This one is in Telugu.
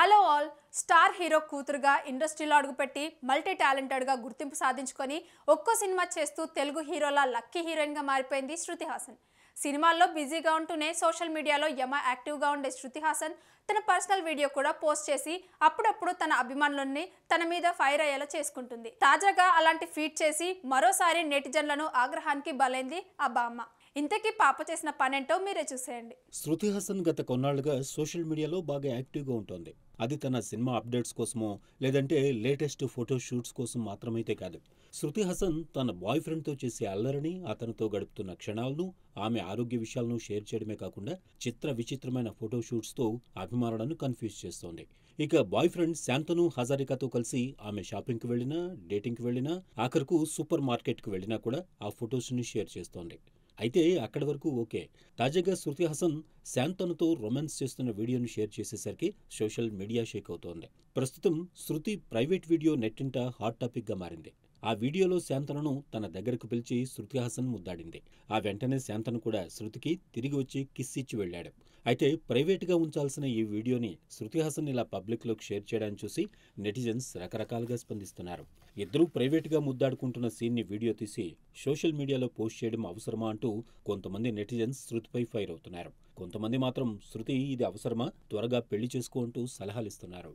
హలో ఆల్ స్టార్ హీరో కూతురుగా ఇండస్ట్రీలో అడుగుపెట్టి మల్టీ టాలెంటెడ్గా గుర్తింపు సాధించుకొని ఒక్కో సినిమా చేస్తూ తెలుగు హీరోల లక్కీ హీరోయిన్గా మారిపోయింది శృతి హాసన్ సినిమాల్లో బిజీగా ఉంటూనే సోషల్ మీడియాలో యమ యాక్టివ్గా ఉండే శృతి హాసన్ తన పర్సనల్ వీడియో కూడా పోస్ట్ చేసి అప్పుడప్పుడు తన అభిమానులని తన మీద ఫైర్ అయ్యేలా చేసుకుంటుంది తాజాగా అలాంటి ఫీట్ చేసి మరోసారి నెటిజన్లను ఆగ్రహానికి బలైంది ఆ బామ్మ ఇంతకీ పాప చేసిన పనేంటో మీరే చూసేయండి శృతి హాసన్ గత కొన్నాళ్లుగా సోషల్ మీడియాలో బాగా యాక్టివ్గా ఉంటుంది అది తన సినిమా అప్డేట్స్ కోసమో లేదంటే లేటెస్ట్ ఫోటోషూట్స్ కోసం మాత్రమైతే కాదు శృతి హసన్ తన బాయ్ ఫ్రెండ్తో చేసే అల్లరిని అతనితో గడుపుతున్న క్షణాలను ఆమె ఆరోగ్య విషయాలను షేర్ చేయడమే కాకుండా చిత్ర విచిత్రమైన ఫోటోషూట్స్తో అభిమానులను కన్ఫ్యూజ్ చేస్తోంది ఇక బాయ్ ఫ్రెండ్ శాంతను హజారికాతో కలిసి ఆమె షాపింగ్కి వెళ్ళినా డేటింగ్కి వెళ్ళినా ఆఖరుకు సూపర్ మార్కెట్కి వెళ్ళినా కూడా ఆ ఫొటోస్ని షేర్ చేస్తోంది అయితే అక్కడి వరకు ఓకే తాజాగా శృతి హసన్ శాంతనుతో రొమాన్స్ చేస్తున్న వీడియోను షేర్ చేసేసరికి సోషల్ మీడియా షేక్ అవుతోంది ప్రస్తుతం శృతి ప్రైవేట్ వీడియో నెట్టింట హాట్ టాపిక్గా మారింది ఆ వీడియోలో శాంతనను తన దగ్గరకు పిలిచి శృతి హసన్ ముద్దాడింది ఆ వెంటనే శాంతను కూడా శృతికి తిరిగి వచ్చి కిస్ ఇచ్చి వెళ్ళాడు అయితే ప్రైవేట్గా ఉంచాల్సిన ఈ వీడియోని శృతిహాసన్ ఇలా పబ్లిక్లోకి షేర్ చేయడాన్ని చూసి నెటిజన్స్ రకరకాలుగా స్పందిస్తున్నారు ఇద్దరూ ప్రైవేట్గా ముద్దాడుకుంటున్న సీన్ని వీడియో తీసి సోషల్ మీడియాలో పోస్ట్ చేయడం అవసరమా అంటూ కొంతమంది నెటిజన్స్ శృతిపై ఫైర్ అవుతున్నారు కొంతమంది మాత్రం శృతి ఇది అవసరమా త్వరగా పెళ్లి చేసుకో అంటూ సలహాలిస్తున్నారు